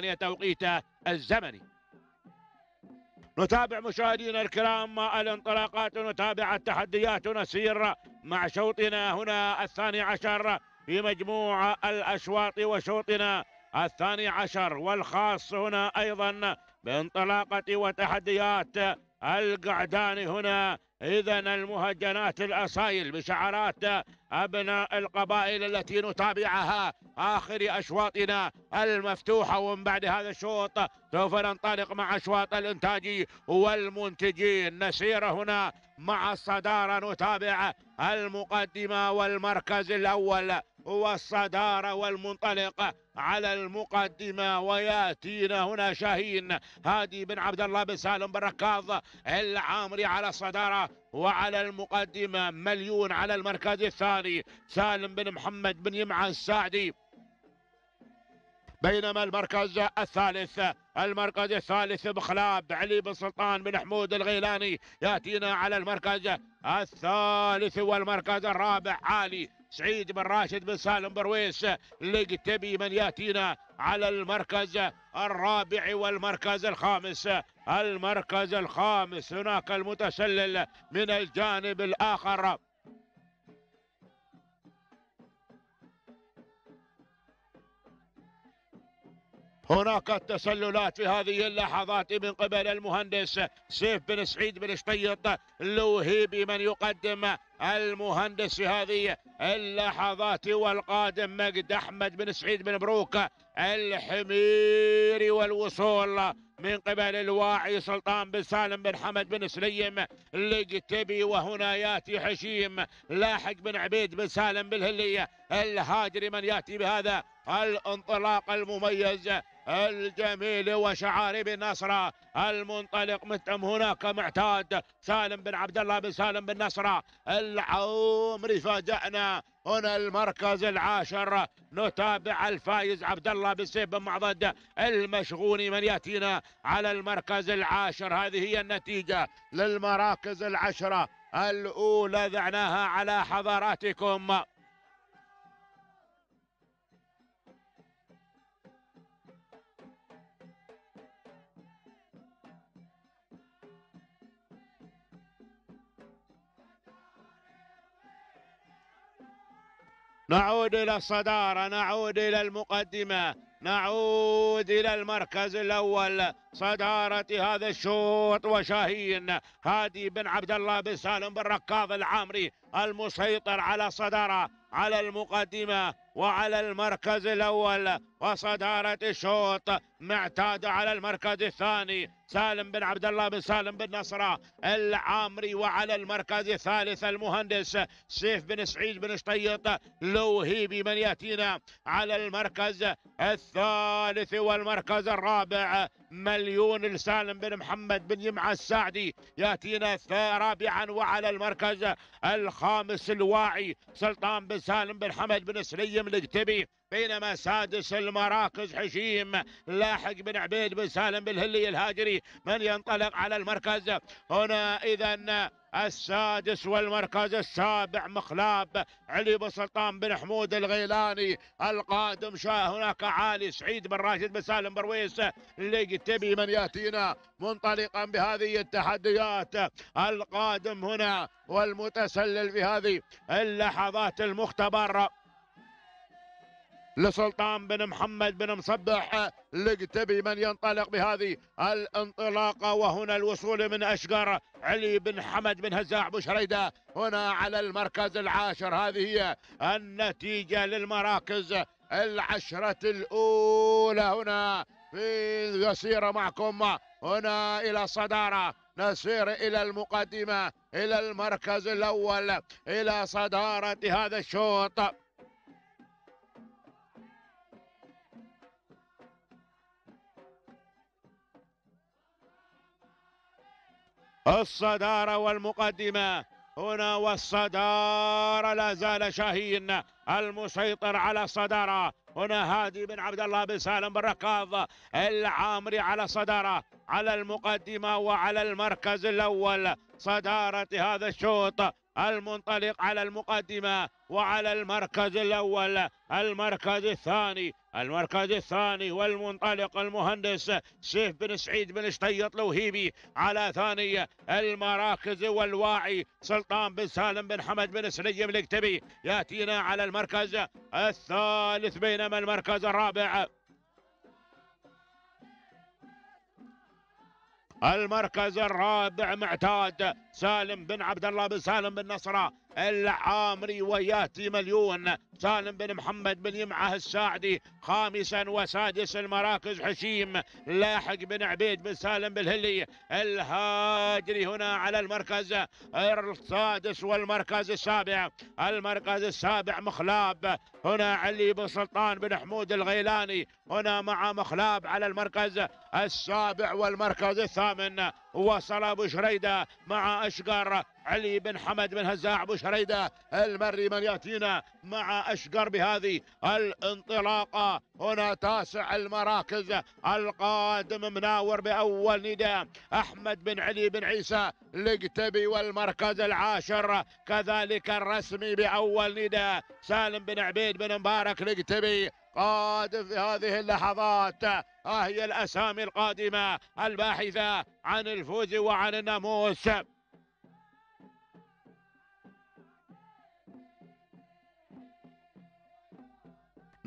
ثانية توقيت الزمني نتابع مشاهدينا الكرام الانطلاقات نتابع التحديات نسير مع شوطنا هنا الثاني عشر في مجموع الأشواط وشوطنا الثاني عشر والخاص هنا أيضا بانطلاقة وتحديات القعدان هنا إذا المهجنات الأصايل بشعارات أبناء القبائل التي نتابعها آخر أشواطنا المفتوحة ومن بعد هذا الشوط سوف ننطلق مع أشواط الإنتاج والمنتجين نسير هنا مع الصدارة نتابع المقدمة والمركز الأول هو الصدارة والمنطلق على المقدمة ويأتينا هنا شاهين هادي بن عبد الله بن سالم بن ركاض العامري على الصدارة وعلى المقدمة مليون على المركز الثاني سالم بن محمد بن يمعة الساعدي بينما المركز الثالث المركز الثالث بخلاب علي بن سلطان بن حمود الغيلاني ياتينا على المركز الثالث والمركز الرابع عالي سعيد بن راشد بن سالم برويس لقتبي من ياتينا على المركز الرابع والمركز الخامس المركز الخامس هناك المتسلل من الجانب الاخر هناك التسللات في هذه اللحظات من قبل المهندس سيف بن سعيد بن شطيط لوهيبي من يقدم المهندس في هذه اللحظات والقادم مجد احمد بن سعيد بن بروك الحميري والوصول من قبل الواعي سلطان بن سالم بن حمد بن سليم لجتبي وهنا ياتي حشيم لاحق بن عبيد بن سالم بالهليه الهاجري من ياتي بهذا الانطلاق المميز الجميل وشعاري بالنصرة المنطلق متم هناك معتاد سالم بن عبد الله بن سالم بن نصرة العمري فاجأنا هنا المركز العاشر نتابع الفايز عبد الله بن سيف بن معضد المشغول من ياتينا على المركز العاشر هذه هي النتيجة للمراكز العشرة الأولى ذعناها على حضراتكم نعود إلى الصدارة نعود إلى المقدمة نعود إلى المركز الأول صدارة هذا الشوط وشاهين هادي بن عبد الله بن سالم بن ركاض العامري المسيطر على الصدارة على المقدمة وعلى المركز الأول وصدارة الشوط معتاد على المركز الثاني سالم بن عبد الله بن سالم بن نصرة العامري وعلى المركز الثالث المهندس سيف بن سعيد بن شطيط لوهيبي من يأتينا على المركز الثالث والمركز الرابع مليون لسالم بن محمد بن جمعة السعدي يأتينا رابعا وعلى المركز الخامس الواعي سلطان بن سالم بن حمد بن سرية نايم لكتبي بينما سادس المراكز حشيم لاحق بن عبيد بن سالم بالهلي الهاجري من ينطلق على المركز هنا اذا السادس والمركز السابع مخلاب علي بن سلطان بن حمود الغيلاني القادم شاه هناك عالي سعيد بن راشد بن سالم برويس لقتبي من ياتينا منطلقا بهذه التحديات القادم هنا والمتسلل في هذه اللحظات المختبر لسلطان بن محمد بن مصبح لقتبي من ينطلق بهذه الانطلاقة وهنا الوصول من أشقر علي بن حمد بن هزاع بشريدة هنا على المركز العاشر هذه هي النتيجة للمراكز العشرة الأولى هنا في يسير معكم هنا إلى الصدارة نسير إلى المقدمة إلى المركز الأول إلى صدارة هذا الشوط الصدارة والمقدمة هنا والصدارة لا زال شاهين المسيطر على الصدارة هنا هادي بن عبد الله بن سالم بن ركاض العامري على الصدارة على المقدمة وعلى المركز الأول صدارة هذا الشوط المنطلق على المقدمة وعلى المركز الأول المركز الثاني المركز الثاني والمنطلق المهندس سيف بن سعيد بن شطيط لوهيبي على ثاني المراكز والواعي سلطان بن سالم بن حمد بن سليم الاكتبي ياتينا على المركز الثالث بينما المركز الرابع المركز الرابع معتاد سالم بن عبد الله بن سالم بن نصره العامري وياتي مليون سالم بن محمد بن يمعه الساعدي خامسا وسادس المراكز حشيم لاحق بن عبيد بن سالم بالهلي الهاجري هنا على المركز السادس والمركز السابع المركز السابع مخلاب هنا علي بن سلطان بن حمود الغيلاني هنا مع مخلاب على المركز السابع والمركز الثامن وصل ابو شريده مع اشقر علي بن حمد بن هزاع ابو شريده المري من ياتينا مع اشقر بهذه الانطلاقه هنا تاسع المراكز القادم مناور باول نداء احمد بن علي بن عيسى لقتبي والمركز العاشر كذلك الرسمي باول نداء سالم بن عبيد بن مبارك لقتبي قادم في هذه اللحظات ها آه، هي الاسامي القادمه الباحثه عن الفوز وعن الناموس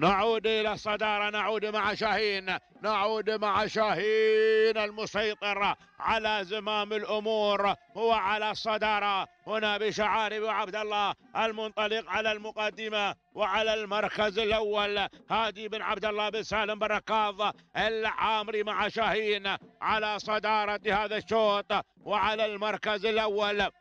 نعود إلى الصدارة نعود مع شاهين نعود مع شاهين المسيطر على زمام الأمور هو على الصدارة هنا بشعارب عبد الله المنطلق على المقدمة وعلى المركز الأول هادي بن عبد الله بن سالم بن ركاض العامري مع شاهين على صدارة هذا الشوط وعلى المركز الأول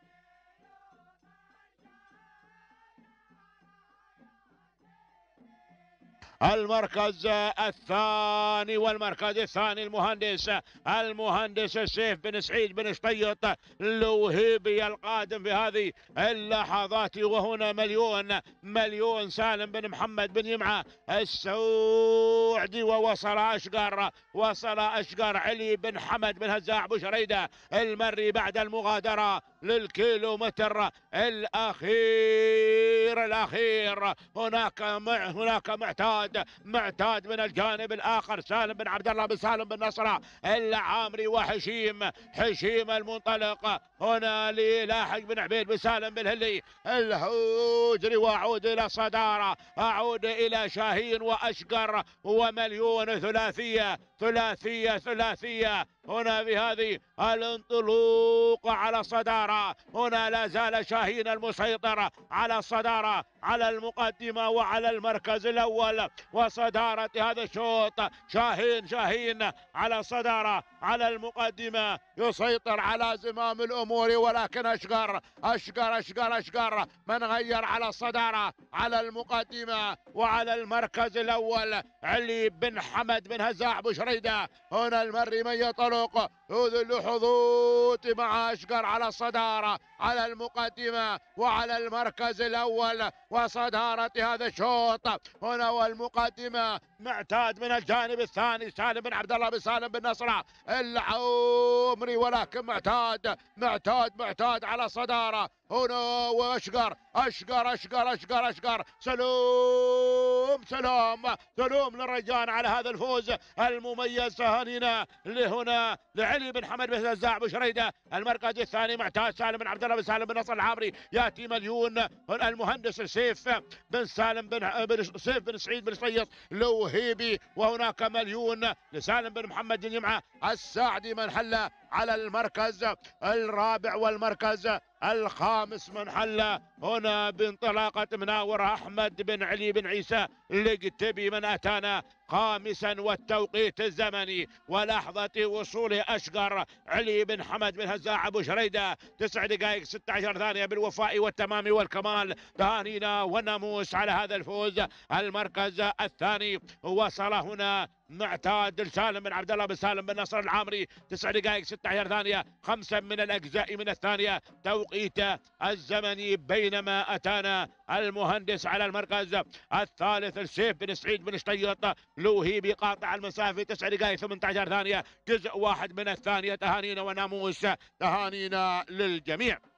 المركز الثاني والمركز الثاني المهندس المهندس السيف بن سعيد بن شطيط الوهيبي القادم في هذه اللحظات وهنا مليون مليون سالم بن محمد بن يمعه السعودي ووصل اشقر وصل اشقر علي بن حمد بن هزاع بشريده المري بعد المغادره للكيلومتر الاخير الاخير هناك مع هناك معتاد معتاد من الجانب الاخر سالم بن عبد الله بن سالم بن نصره العامري وحشيم حشيم المنطلق هنا للاحق بن عبيد بن سالم بن هلي الهوجري واعود الى الصداره اعود الى شاهين واشقر ومليون ثلاثيه ثلاثية ثلاثية هنا بهذه الانطلاق على الصدارة هنا لا زال شاهين المسيطر على الصدارة على المقدمة وعلى المركز الأول وصدارة هذا الشوط شاهين شاهين على الصدارة على المقدمة يسيطر على زمام الأمور ولكن أشقر أشقر أشقر أشقر من غير على الصدارة على المقدمة وعلى المركز الأول علي بن حمد بن هزاع بشري ¡Hola al mar rima y لحظوظ مع أشقر على الصدارة على المقدمة وعلى المركز الأول وصدارة هذا الشوط هنا والمقدمة معتاد من الجانب الثاني سالم بن عبد الله بن سالم بن نصرة العمري ولكن معتاد معتاد معتاد على الصداره هنا واشقر اشقر اشقر اشقر اشقر سلوم سلوم سلوم للرجال على هذا الفوز المميز هنا لهنا لعلم علي بن حمد بن نزاع بشريده المركز الثاني معتاز سالم بن عبد الله بن سالم بن نصر العامري ياتي مليون هنا المهندس سيف بن سالم بن بن سيف بن سعيد بن شريط لوهيبي وهناك مليون لسالم بن محمد بن جمعه الساعدي من حله على المركز الرابع والمركز الخامس من حل هنا بانطلاقة مناور أحمد بن علي بن عيسى لقتبي من أتانا خامسا والتوقيت الزمني ولحظة وصول أشقر علي بن حمد بن هزاع أبو شريدة تسع دقائق 16 ثانية بالوفاء والتمام والكمال تهانينا والناموس على هذا الفوز المركز الثاني وصل هنا معتاد السالم بن عبد الله بن سالم بن نصر العامري تسع دقائق 16 ثانية خمسة من الأجزاء من الثانية توقيت الزمني بينما أتانا المهندس على المركز الثالث السيف بن سعيد بن شطيط لوهيبي قاطع المسافة تسع دقائق 18 ثانية جزء واحد من الثانية تهانينا وناموس تهانينا للجميع